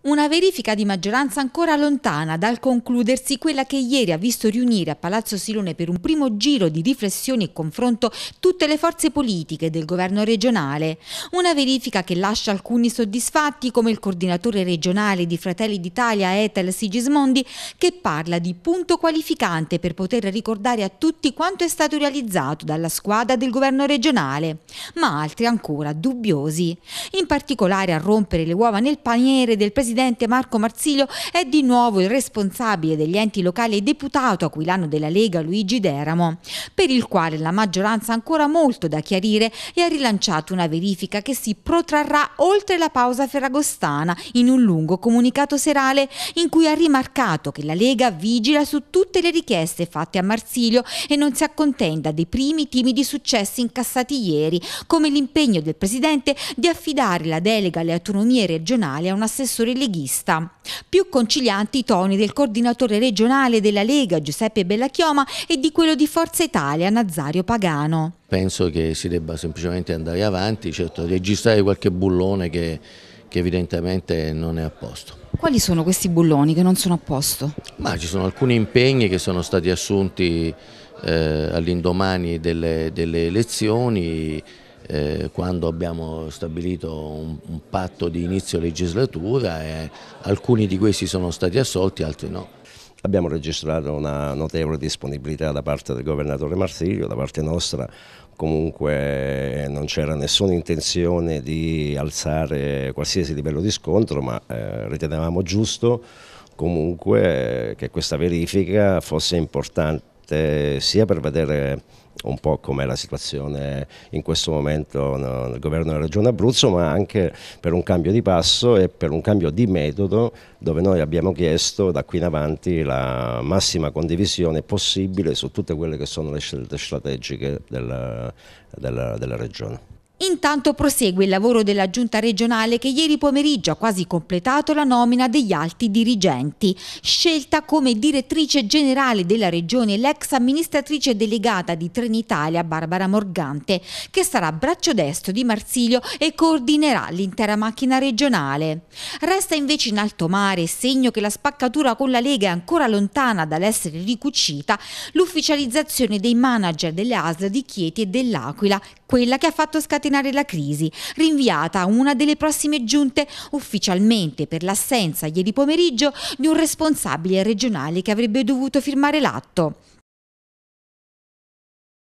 Una verifica di maggioranza ancora lontana dal concludersi, quella che ieri ha visto riunire a Palazzo Silone per un primo giro di riflessioni e confronto tutte le forze politiche del governo regionale. Una verifica che lascia alcuni soddisfatti come il coordinatore regionale di Fratelli d'Italia Etel Sigismondi che parla di punto qualificante per poter ricordare a tutti quanto è stato realizzato dalla squadra del governo regionale, ma altri ancora dubbiosi. In particolare a rompere le uova nel paniere del presidente presidente Marco Marsilio è di nuovo il responsabile degli enti locali e deputato aquilano della Lega Luigi Deramo, per il quale la maggioranza ha ancora molto da chiarire e ha rilanciato una verifica che si protrarrà oltre la pausa ferragostana in un lungo comunicato serale in cui ha rimarcato che la Lega vigila su tutte le richieste fatte a Marsilio e non si accontenta dei primi timidi successi incassati ieri, come l'impegno del presidente di affidare la delega alle autonomie regionali a un assessore leghista. Più concilianti i toni del coordinatore regionale della Lega Giuseppe Bellachioma e di quello di Forza Italia Nazario Pagano. Penso che si debba semplicemente andare avanti, certo registrare qualche bullone che, che evidentemente non è a posto. Quali sono questi bulloni che non sono a posto? Ma ci sono alcuni impegni che sono stati assunti eh, all'indomani delle, delle elezioni eh, quando abbiamo stabilito un, un patto di inizio legislatura e alcuni di questi sono stati assolti, altri no. Abbiamo registrato una notevole disponibilità da parte del governatore Marsiglio, da parte nostra, comunque eh, non c'era nessuna intenzione di alzare qualsiasi livello di scontro, ma eh, ritenevamo giusto comunque eh, che questa verifica fosse importante parte sia per vedere un po' com'è la situazione in questo momento nel governo della regione Abruzzo, ma anche per un cambio di passo e per un cambio di metodo dove noi abbiamo chiesto da qui in avanti la massima condivisione possibile su tutte quelle che sono le scelte strategiche della, della, della regione. Intanto prosegue il lavoro della giunta regionale che ieri pomeriggio ha quasi completato la nomina degli alti dirigenti. Scelta come direttrice generale della regione l'ex amministratrice delegata di Trenitalia Barbara Morgante, che sarà braccio destro di Marsilio e coordinerà l'intera macchina regionale. Resta invece in alto mare, segno che la spaccatura con la Lega è ancora lontana dall'essere ricucita, l'ufficializzazione dei manager delle ASL di Chieti e dell'Aquila quella che ha fatto scatenare la crisi, rinviata a una delle prossime giunte ufficialmente per l'assenza ieri pomeriggio di un responsabile regionale che avrebbe dovuto firmare l'atto.